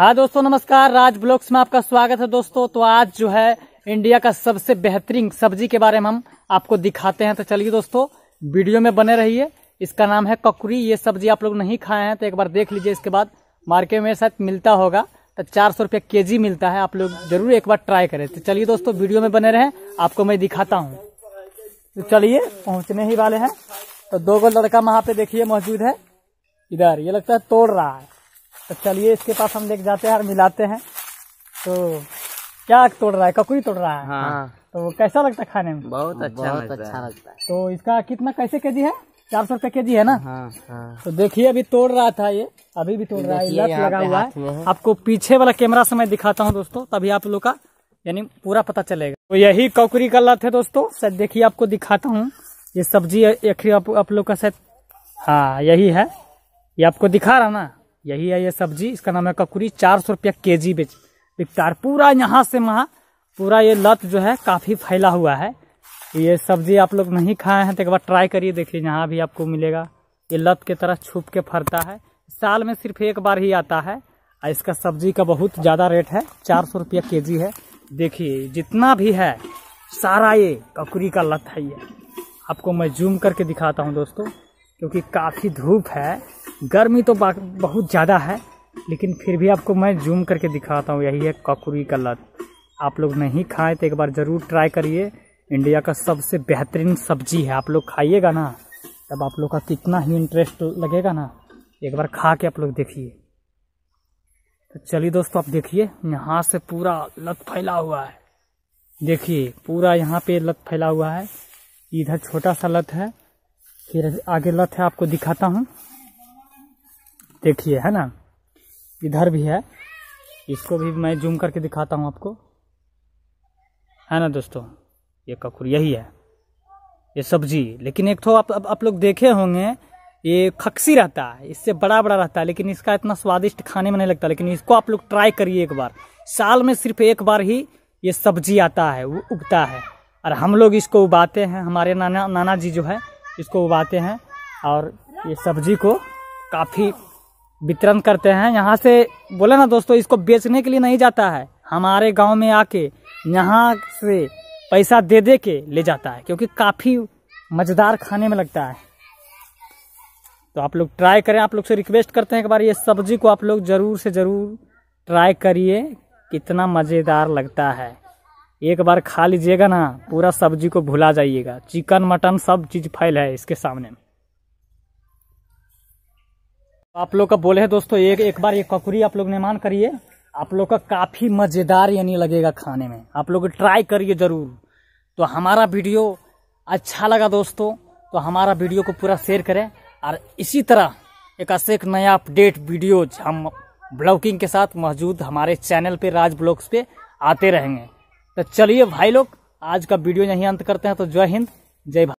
हाँ दोस्तों नमस्कार राज ब्लॉग्स में आपका स्वागत है दोस्तों तो आज जो है इंडिया का सबसे बेहतरीन सब्जी के बारे में हम आपको दिखाते हैं तो चलिए दोस्तों वीडियो में बने रहिए इसका नाम है ककड़ी ये सब्जी आप लोग नहीं खाए हैं तो एक बार देख लीजिए इसके बाद मार्केट में शायद मिलता होगा तो चार सौ रुपये के जी मिलता है आप लोग जरूर एक बार ट्राई करें तो चलिए दोस्तों वीडियो में बने रहें आपको मैं दिखाता हूँ तो चलिए पहुँचने ही वाले हैं तो दो गो लड़का वहाँ पे देखिए मौजूद है इधर ये लगता है तोड़ रहा है तो चलिए इसके पास हम लेके जाते हैं और मिलाते हैं तो क्या तोड़ रहा है ककुई तोड़ रहा है हाँ।, हाँ। तो कैसा लगता है खाने में बहुत अच्छा बहुत लगता अच्छा लगता है तो इसका कितना कैसे के जी है चार सौ रुपये के जी है ना हाँ, हाँ। तो देखिए अभी तोड़ रहा था ये अभी भी तोड़ रहा है लत लगा हुआ है आपको पीछे वाला कैमरा से मैं दिखाता हूँ दोस्तों तभी आप लोग का यानी पूरा पता चलेगा तो यही कौकरी का लत है दोस्तों शायद देखिए आपको दिखाता हूँ ये सब्जी आप, आप लोग का शायद हाँ यही है ये आपको दिखा रहा ना यही है ये सब्जी इसका नाम है ककुरी चार सौ रुपया के जी बेच बिकता है पूरा यहाँ से वहाँ पूरा ये लत जो है काफ़ी फैला हुआ है ये सब्जी आप लोग नहीं खाए हैं तो एक बार ट्राई करिए देखिए यहाँ भी आपको मिलेगा ये लत के तरह छुप के फरता है साल में सिर्फ एक बार ही आता है और इसका सब्जी का बहुत ज़्यादा रेट है चार सौ रुपया के जी है देखिए जितना भी है सारा ये ककुरी का लत है ये आपको मैं जूम करके दिखाता हूँ दोस्तों क्योंकि काफ़ी धूप है गर्मी तो बहुत ज़्यादा है लेकिन फिर भी आपको मैं जूम करके दिखाता हूँ यही है ककड़ी का लत आप लोग नहीं खाएं तो एक बार ज़रूर ट्राई करिए इंडिया का सबसे बेहतरीन सब्जी है आप लोग खाइएगा ना तब आप लोग का कितना ही इंटरेस्ट लगेगा ना एक बार खा के आप लोग देखिए तो चलिए दोस्तों आप देखिए यहाँ से पूरा लत फैला हुआ है देखिए पूरा यहाँ पे लत फैला हुआ है इधर छोटा सा लत है फिर आगे लत है आपको दिखाता हूँ देखिए है ना इधर भी है इसको भी मैं जूम करके दिखाता हूँ आपको है ना दोस्तों ये ककुर यही है ये सब्जी लेकिन एक तो आप आप, आप लोग देखे होंगे ये खक्सी रहता है इससे बड़ा बड़ा रहता है लेकिन इसका इतना स्वादिष्ट खाने में नहीं लगता लेकिन इसको आप लोग ट्राई करिए एक बार साल में सिर्फ एक बार ही ये सब्जी आता है वो उगता है और हम लोग इसको उबाते हैं हमारे नाना नाना जी जो है इसको उबाते हैं और ये सब्जी को काफ़ी वितरण करते हैं यहाँ से बोले ना दोस्तों इसको बेचने के लिए नहीं जाता है हमारे गांव में आके यहाँ से पैसा दे दे के ले जाता है क्योंकि काफ़ी मज़ेदार खाने में लगता है तो आप लोग ट्राई करें आप लोग से रिक्वेस्ट करते हैं एक बार ये सब्जी को आप लोग ज़रूर से ज़रूर ट्राई करिए कितना मज़ेदार लगता है एक बार खा लीजिएगा ना पूरा सब्जी को भुला जाइएगा चिकन मटन सब चीज़ फैल है इसके सामने आप लोग का बोले हैं दोस्तों एक एक बार ये ककड़ी आप लोग निर्माण करिए आप लोग का काफ़ी मज़ेदार यानी लगेगा खाने में आप लोग ट्राई करिए ज़रूर तो हमारा वीडियो अच्छा लगा दोस्तों तो हमारा वीडियो को पूरा शेयर करें और इसी तरह एक ऐसे एक नया अपडेट वीडियो हम ब्लॉगिंग के साथ मौजूद हमारे चैनल पे राज ब्लॉग्स पे आते रहेंगे तो चलिए भाई लोग आज का वीडियो यहीं अंत करते हैं तो जय हिंद जय